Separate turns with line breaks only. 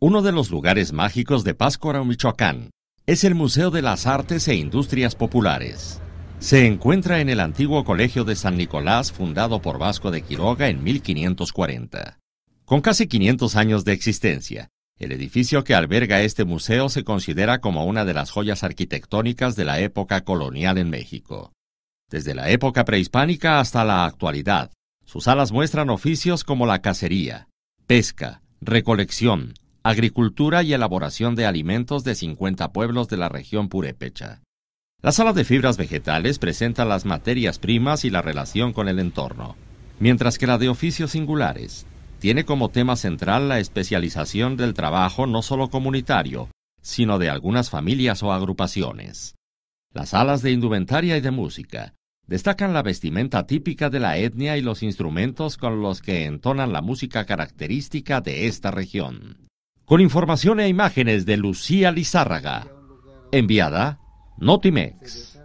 Uno de los lugares mágicos de Páscora, Michoacán, es el Museo de las Artes e Industrias Populares. Se encuentra en el antiguo Colegio de San Nicolás fundado por Vasco de Quiroga en 1540. Con casi 500 años de existencia, el edificio que alberga este museo se considera como una de las joyas arquitectónicas de la época colonial en México. Desde la época prehispánica hasta la actualidad, sus salas muestran oficios como la cacería, pesca, recolección, agricultura y elaboración de alimentos de 50 pueblos de la región purepecha La sala de fibras vegetales presenta las materias primas y la relación con el entorno, mientras que la de oficios singulares tiene como tema central la especialización del trabajo no solo comunitario, sino de algunas familias o agrupaciones. Las salas de indumentaria y de música destacan la vestimenta típica de la etnia y los instrumentos con los que entonan la música característica de esta región con información e imágenes de Lucía Lizárraga, enviada Notimex.